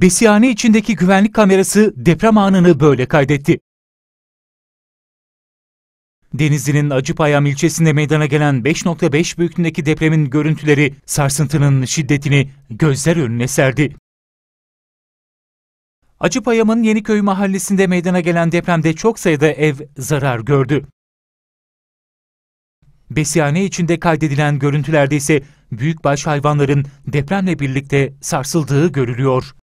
Besihane içindeki güvenlik kamerası deprem anını böyle kaydetti. Denizli'nin Acıpayam ilçesinde meydana gelen 5.5 büyüklüğündeki depremin görüntüleri sarsıntının şiddetini gözler önüne serdi. Acıpayam'ın Yeniköy mahallesinde meydana gelen depremde çok sayıda ev zarar gördü. Besihane içinde kaydedilen görüntülerde ise büyükbaş hayvanların depremle birlikte sarsıldığı görülüyor.